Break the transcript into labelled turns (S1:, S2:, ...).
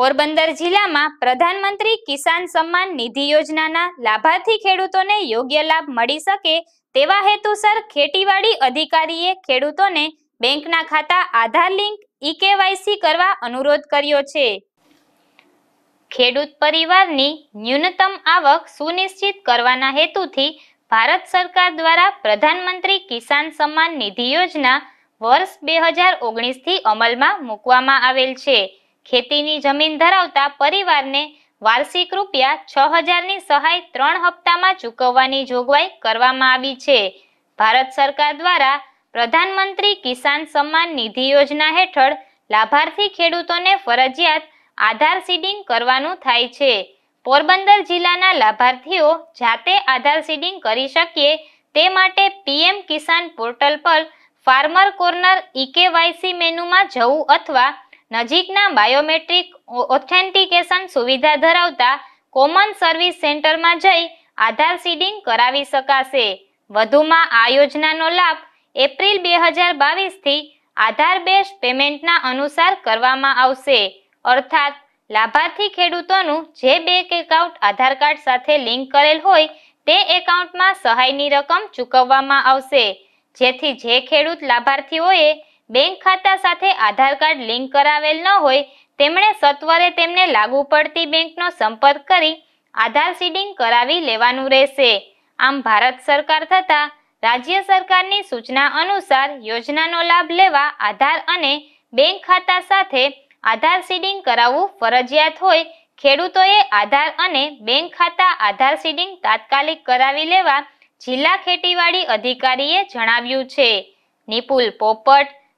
S1: પોરબંદર જિલ્લામાં પ્રધાનમંત્રી કિસાન સન્માન નિધિ યોજનાના લાભાર્થી ખેડૂતોને યોગ્ય લાભ મળી શકે તેવા હેતુસર ખેતીવાડી અધિકારીએ ખેડૂતોને બેંકના ખાતા આધાર લિંક કેવાયસી કરવા અનુરોધ કર્યો છે ખેડૂત પરિવારની ન્યૂનતમ આવક સુનિશ્ચિત કરવાના હેતુથી ભારત સરકાર દ્વારા પ્રધાનમંત્રી કિસાન સન્માન નિધિ યોજના વર્ષ બે હજાર ઓગણીસથી અમલમાં મૂકવામાં આવેલ છે ખેતીની જમીન ધરાવતા પરિવારને વાર્ષિક રૂપિયા છ હજારની સહાય ત્રણ હપ્તામાં ચૂકવવાની જોગવાઈ કરવામાં આવી છે ભારત સરકાર દ્વારા પ્રધાનમંત્રી કિસાન સન્માન નિધિ યોજના હેઠળ લાભાર્થી ખેડૂતોને ફરજિયાત આધાર સીડિંગ કરવાનું થાય છે પોરબંદર જિલ્લાના લાભાર્થીઓ જાતે આધાર સીડિંગ કરી શકીએ તે માટે પીએમ કિસાન પોર્ટલ પર ફાર્મર કોર્નર ઈકેવાયસી મેનુમાં જવું અથવા નજીકના બાયોમેટ્રિક ઓથેન્ટિકેશન સુવિધા ધરાવતા કોમન સર્વિસ સેન્ટરમાં જઈ આધાર સીડિંગ કરાવી શકાશે વધુમાં આ યોજનાનો લાભ એપ્રિલ બે હજાર બાવીસથી આધાર બેઝ પેમેન્ટના અનુસાર કરવામાં આવશે અર્થાત લાભાર્થી ખેડૂતોનું જે બેંક એકાઉન્ટ આધાર કાર્ડ સાથે લિંક કરેલ હોય તે એકાઉન્ટમાં સહાયની રકમ ચૂકવવામાં આવશે જેથી જે ખેડૂત લાભાર્થીઓએ બેંક ખાતા સાથે આધાર કાર્ડ લિંક કરાવેલ ન હોય તેમણે સત્વરે તેમને લાગુ પડતી બેંકનો સંપર્ક કરી આધાર સીડિંગ કરાવી લેવાનું રહેશે આમ ભારત સરકાર થતાં રાજ્ય સરકારની સૂચના અનુસાર યોજનાનો લાભ લેવા આધાર અને બેંક ખાતા સાથે આધાર સીડિંગ કરાવવું ફરજિયાત હોય ખેડૂતોએ આધાર અને બેંક ખાતા આધાર સીડિંગ તાત્કાલિક કરાવી લેવા જિલ્લા ખેતીવાડી અધિકારીએ જણાવ્યું છે નિપુલ પોપટ